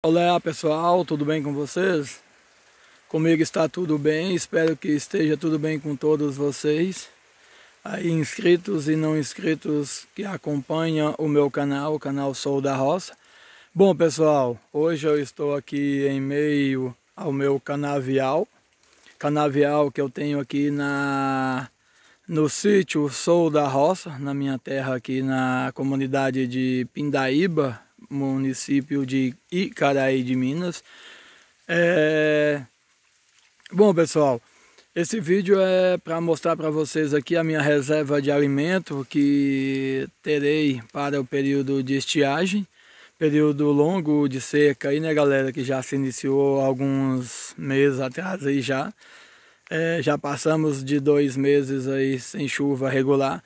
Olá pessoal, tudo bem com vocês? Comigo está tudo bem, espero que esteja tudo bem com todos vocês. Aí inscritos e não inscritos que acompanham o meu canal, o canal Sou da Roça. Bom pessoal, hoje eu estou aqui em meio ao meu canavial. Canavial que eu tenho aqui na no sítio Sou da Roça, na minha terra aqui na comunidade de Pindaíba, município de Icaraí de Minas. É... Bom, pessoal, esse vídeo é para mostrar para vocês aqui a minha reserva de alimento que terei para o período de estiagem, período longo de seca aí, né, galera, que já se iniciou alguns meses atrás aí já. É, já passamos de dois meses aí sem chuva regular.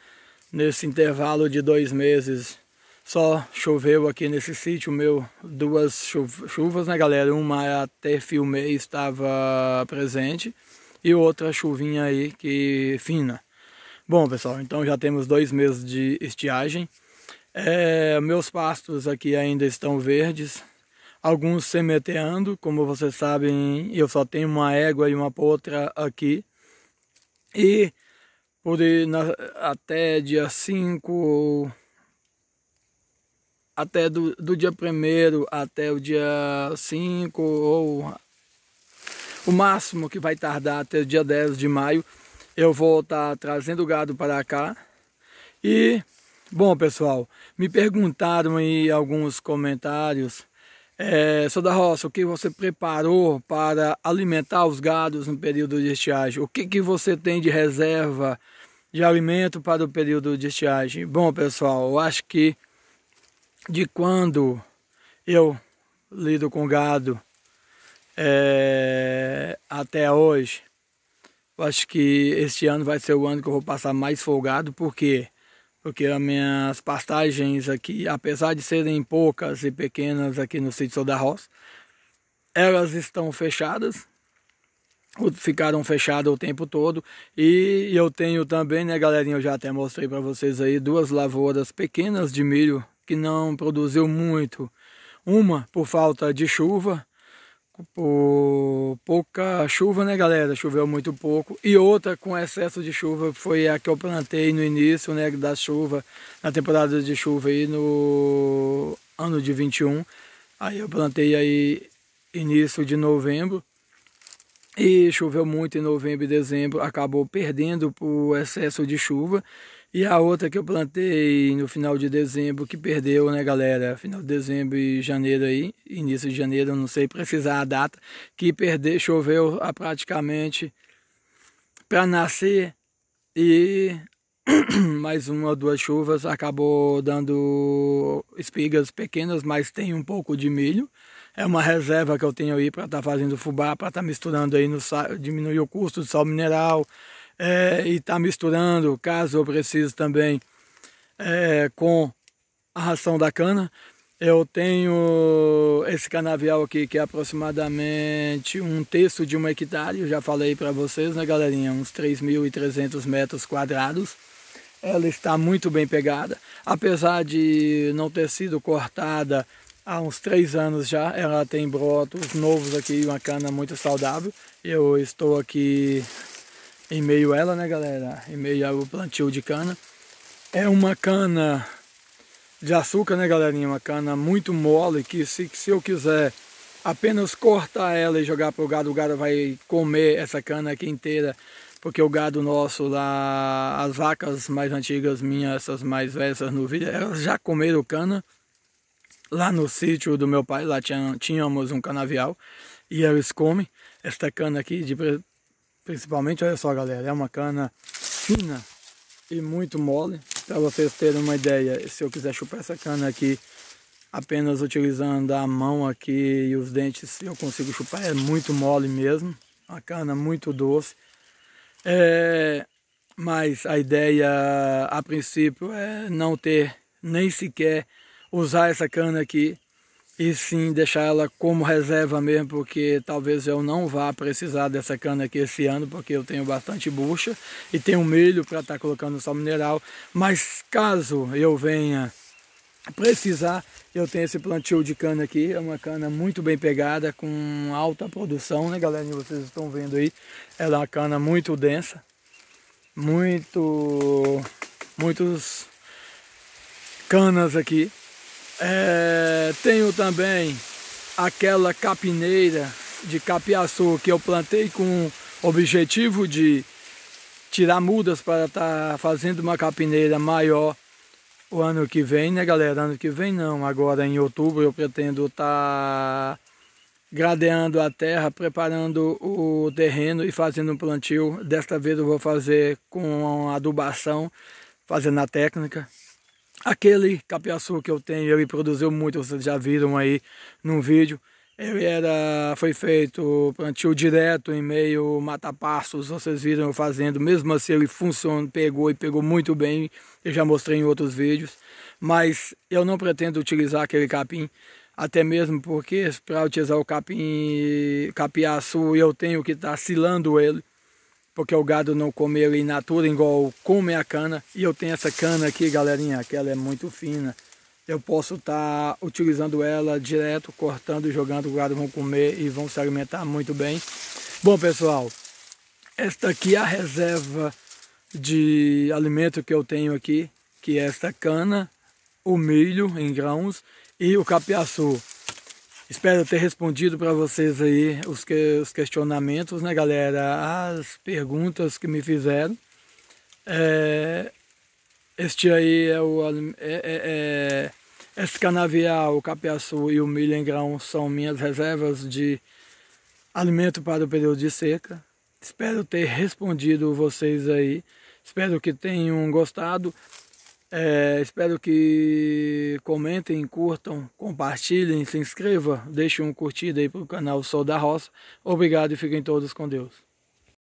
Nesse intervalo de dois meses só choveu aqui nesse sítio meu duas chuvas, né galera? Uma até filmei, estava presente, e outra chuvinha aí que fina. Bom pessoal, então já temos dois meses de estiagem. É, meus pastos aqui ainda estão verdes, alguns semeteando, como vocês sabem, eu só tenho uma égua e uma potra aqui. E por na, até dia 5 até do, do dia 1 até o dia 5 ou o máximo que vai tardar até o dia 10 de maio, eu vou estar tá trazendo gado para cá. E, bom pessoal, me perguntaram aí alguns comentários. É, Sou da Roça, o que você preparou para alimentar os gados no período de estiagem? O que, que você tem de reserva de alimento para o período de estiagem? Bom pessoal, eu acho que de quando eu lido com gado é, até hoje. Eu acho que este ano vai ser o ano que eu vou passar mais folgado, porque porque as minhas pastagens aqui, apesar de serem poucas e pequenas aqui no sítio da Roça, elas estão fechadas, ficaram fechadas o tempo todo e eu tenho também, né galerinha, eu já até mostrei para vocês aí duas lavouras pequenas de milho que não produziu muito. Uma por falta de chuva, por pouca chuva, né, galera? Choveu muito pouco. E outra com excesso de chuva foi a que eu plantei no início, né, da chuva, na temporada de chuva aí no ano de 21. Aí eu plantei aí início de novembro e choveu muito em novembro e dezembro, acabou perdendo o excesso de chuva. E a outra que eu plantei no final de dezembro, que perdeu, né, galera? Final de dezembro e janeiro aí, início de janeiro, não sei precisar a data, que perdeu, choveu a ah, praticamente para nascer e mais uma ou duas chuvas acabou dando espigas pequenas, mas tem um pouco de milho é uma reserva que eu tenho aí para estar tá fazendo fubá, para estar tá misturando aí no diminuir o custo do sal mineral é, e estar tá misturando, caso eu precise também, é, com a ração da cana. Eu tenho esse canavial aqui que é aproximadamente um terço de um hectare, eu já falei para vocês, né galerinha, uns 3.300 metros quadrados. Ela está muito bem pegada, apesar de não ter sido cortada há uns três anos já. Ela tem brotos novos aqui, uma cana muito saudável. Eu estou aqui em meio a ela, né, galera? Em meio ao plantio de cana. É uma cana de açúcar, né, galerinha? Uma cana muito mole que se, se eu quiser apenas cortar ela e jogar para o gado, o gado vai comer essa cana aqui inteira, porque o gado nosso lá, as vacas mais antigas minhas, essas mais velhas, essas novilhas, elas já comeram cana. Lá no sítio do meu pai, lá tínhamos um canavial e eles comem. Esta cana aqui, de, principalmente, olha só galera, é uma cana fina e muito mole. Para vocês terem uma ideia, se eu quiser chupar essa cana aqui, apenas utilizando a mão aqui e os dentes, eu consigo chupar. É muito mole mesmo, uma cana muito doce. É, mas a ideia, a princípio, é não ter nem sequer usar essa cana aqui e sim deixar ela como reserva mesmo, porque talvez eu não vá precisar dessa cana aqui esse ano, porque eu tenho bastante bucha e tenho milho para estar tá colocando sal mineral, mas caso eu venha precisar, eu tenho esse plantio de cana aqui, é uma cana muito bem pegada, com alta produção, né galera, vocês estão vendo aí, ela é uma cana muito densa, muito, muitos canas aqui, é, tenho também aquela capineira de capiaçu que eu plantei com objetivo de tirar mudas para estar tá fazendo uma capineira maior o ano que vem, né galera? Ano que vem não, agora em outubro eu pretendo estar tá gradeando a terra, preparando o terreno e fazendo um plantio. Desta vez eu vou fazer com adubação, fazendo a técnica. Aquele capiaçu que eu tenho, ele produziu muito, vocês já viram aí no vídeo. Ele era, foi feito plantio direto em meio mata-passos, vocês viram eu fazendo. Mesmo assim ele funciona, pegou e pegou muito bem, eu já mostrei em outros vídeos. Mas eu não pretendo utilizar aquele capim, até mesmo porque para utilizar o capim, capiaçu eu tenho que estar tá silando ele porque o gado não comeu in natura igual come a cana. E eu tenho essa cana aqui, galerinha, que ela é muito fina. Eu posso estar tá utilizando ela direto, cortando e jogando, o gado vão comer e vão se alimentar muito bem. Bom, pessoal, esta aqui é a reserva de alimento que eu tenho aqui, que é esta cana, o milho em grãos e o capiaçu. Espero ter respondido para vocês aí os, que, os questionamentos, né, galera? As perguntas que me fizeram. É, este aí é o... É, é, é esse canavial, o capiaçu e o milho em grão são minhas reservas de alimento para o período de seca. Espero ter respondido vocês aí. Espero que tenham gostado. É, espero que comentem, curtam, compartilhem, se inscrevam, deixem um curtida aí pro canal Sol da Roça. Obrigado e fiquem todos com Deus.